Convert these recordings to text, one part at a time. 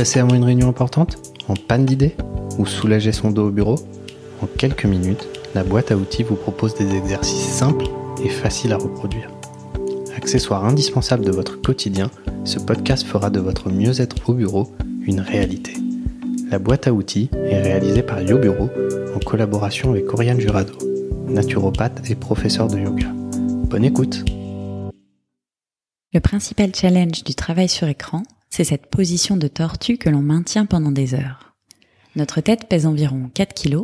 Stressé avant une réunion importante En panne d'idées Ou soulager son dos au bureau En quelques minutes, la boîte à outils vous propose des exercices simples et faciles à reproduire. Accessoire indispensable de votre quotidien, ce podcast fera de votre mieux-être au bureau une réalité. La boîte à outils est réalisée par yoburo en collaboration avec Oriane Jurado, naturopathe et professeur de yoga. Bonne écoute Le principal challenge du travail sur écran c'est cette position de tortue que l'on maintient pendant des heures. Notre tête pèse environ 4 kg,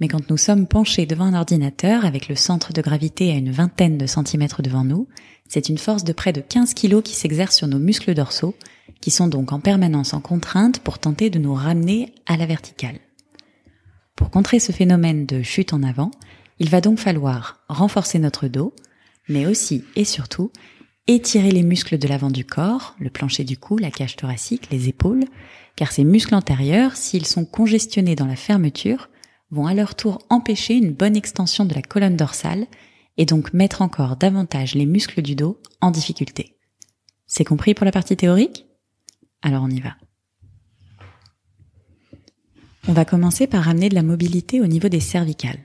mais quand nous sommes penchés devant un ordinateur avec le centre de gravité à une vingtaine de centimètres devant nous, c'est une force de près de 15 kg qui s'exerce sur nos muscles dorsaux, qui sont donc en permanence en contrainte pour tenter de nous ramener à la verticale. Pour contrer ce phénomène de chute en avant, il va donc falloir renforcer notre dos, mais aussi et surtout étirer les muscles de l'avant du corps, le plancher du cou, la cage thoracique, les épaules, car ces muscles antérieurs, s'ils sont congestionnés dans la fermeture, vont à leur tour empêcher une bonne extension de la colonne dorsale et donc mettre encore davantage les muscles du dos en difficulté. C'est compris pour la partie théorique Alors on y va. On va commencer par amener de la mobilité au niveau des cervicales.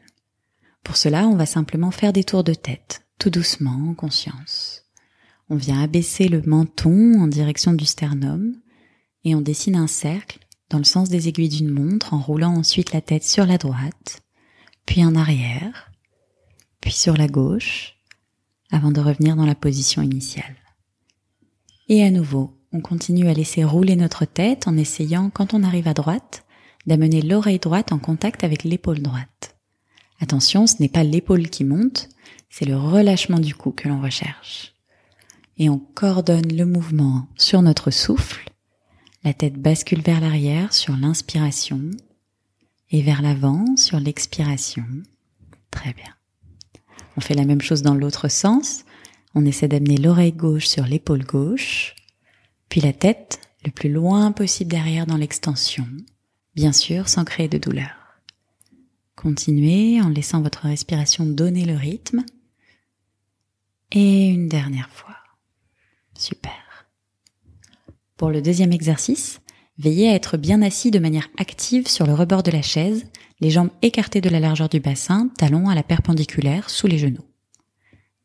Pour cela, on va simplement faire des tours de tête, tout doucement, en conscience on vient abaisser le menton en direction du sternum et on dessine un cercle dans le sens des aiguilles d'une montre en roulant ensuite la tête sur la droite, puis en arrière, puis sur la gauche, avant de revenir dans la position initiale. Et à nouveau, on continue à laisser rouler notre tête en essayant, quand on arrive à droite, d'amener l'oreille droite en contact avec l'épaule droite. Attention, ce n'est pas l'épaule qui monte, c'est le relâchement du cou que l'on recherche et on coordonne le mouvement sur notre souffle. La tête bascule vers l'arrière sur l'inspiration et vers l'avant sur l'expiration. Très bien. On fait la même chose dans l'autre sens. On essaie d'amener l'oreille gauche sur l'épaule gauche, puis la tête le plus loin possible derrière dans l'extension, bien sûr sans créer de douleur. Continuez en laissant votre respiration donner le rythme. Et une dernière fois. Super. Pour le deuxième exercice, veillez à être bien assis de manière active sur le rebord de la chaise, les jambes écartées de la largeur du bassin, talons à la perpendiculaire sous les genoux.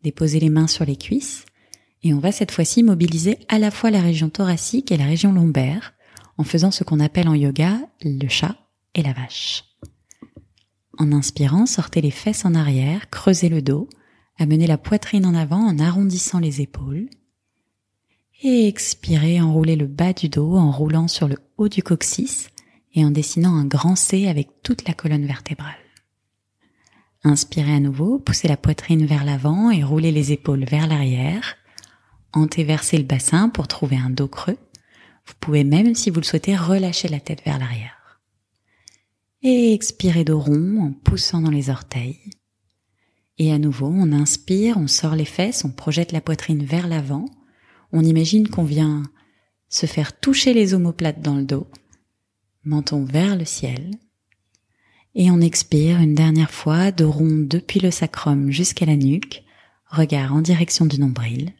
Déposez les mains sur les cuisses et on va cette fois-ci mobiliser à la fois la région thoracique et la région lombaire en faisant ce qu'on appelle en yoga le chat et la vache. En inspirant, sortez les fesses en arrière, creusez le dos, amenez la poitrine en avant en arrondissant les épaules et expirez, enroulez le bas du dos en roulant sur le haut du coccyx et en dessinant un grand C avec toute la colonne vertébrale. Inspirez à nouveau, poussez la poitrine vers l'avant et roulez les épaules vers l'arrière. Antéversez le bassin pour trouver un dos creux. Vous pouvez même, si vous le souhaitez, relâcher la tête vers l'arrière. Et expirez dos rond en poussant dans les orteils. Et à nouveau, on inspire, on sort les fesses, on projette la poitrine vers l'avant on imagine qu'on vient se faire toucher les omoplates dans le dos, menton vers le ciel, et on expire une dernière fois de rond depuis le sacrum jusqu'à la nuque, regard en direction du nombril,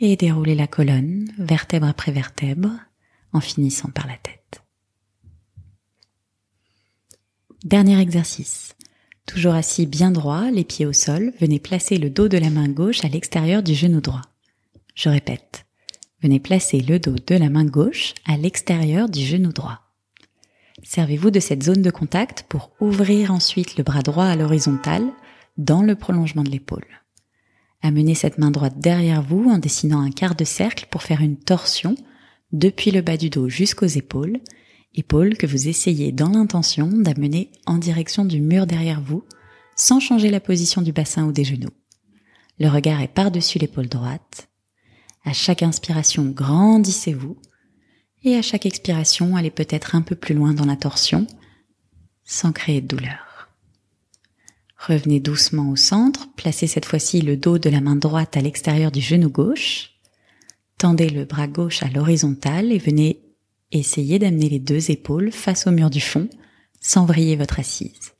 et dérouler la colonne, vertèbre après vertèbre, en finissant par la tête. Dernier exercice. Toujours assis bien droit, les pieds au sol, venez placer le dos de la main gauche à l'extérieur du genou droit. Je répète. Venez placer le dos de la main gauche à l'extérieur du genou droit. Servez-vous de cette zone de contact pour ouvrir ensuite le bras droit à l'horizontale dans le prolongement de l'épaule. Amenez cette main droite derrière vous en dessinant un quart de cercle pour faire une torsion depuis le bas du dos jusqu'aux épaules Épaules que vous essayez dans l'intention d'amener en direction du mur derrière vous, sans changer la position du bassin ou des genoux. Le regard est par-dessus l'épaule droite. À chaque inspiration, grandissez-vous. Et à chaque expiration, allez peut-être un peu plus loin dans la torsion, sans créer de douleur. Revenez doucement au centre, placez cette fois-ci le dos de la main droite à l'extérieur du genou gauche. Tendez le bras gauche à l'horizontale et venez Essayez d'amener les deux épaules face au mur du fond sans vriller votre assise.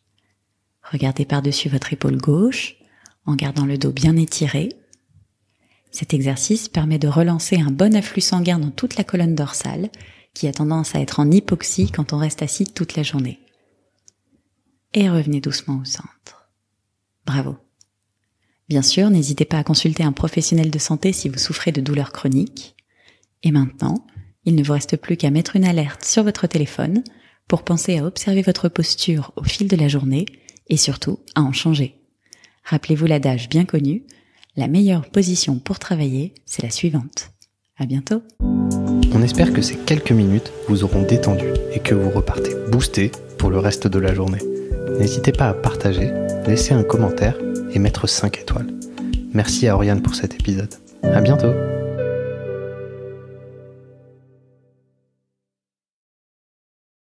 Regardez par-dessus votre épaule gauche en gardant le dos bien étiré. Cet exercice permet de relancer un bon afflux sanguin dans toute la colonne dorsale qui a tendance à être en hypoxie quand on reste assis toute la journée. Et revenez doucement au centre. Bravo. Bien sûr, n'hésitez pas à consulter un professionnel de santé si vous souffrez de douleurs chroniques. Et maintenant, il ne vous reste plus qu'à mettre une alerte sur votre téléphone pour penser à observer votre posture au fil de la journée et surtout à en changer. Rappelez-vous l'adage bien connu, la meilleure position pour travailler, c'est la suivante. À bientôt. On espère que ces quelques minutes vous auront détendu et que vous repartez boosté pour le reste de la journée. N'hésitez pas à partager, laisser un commentaire et mettre 5 étoiles. Merci à Oriane pour cet épisode. À bientôt.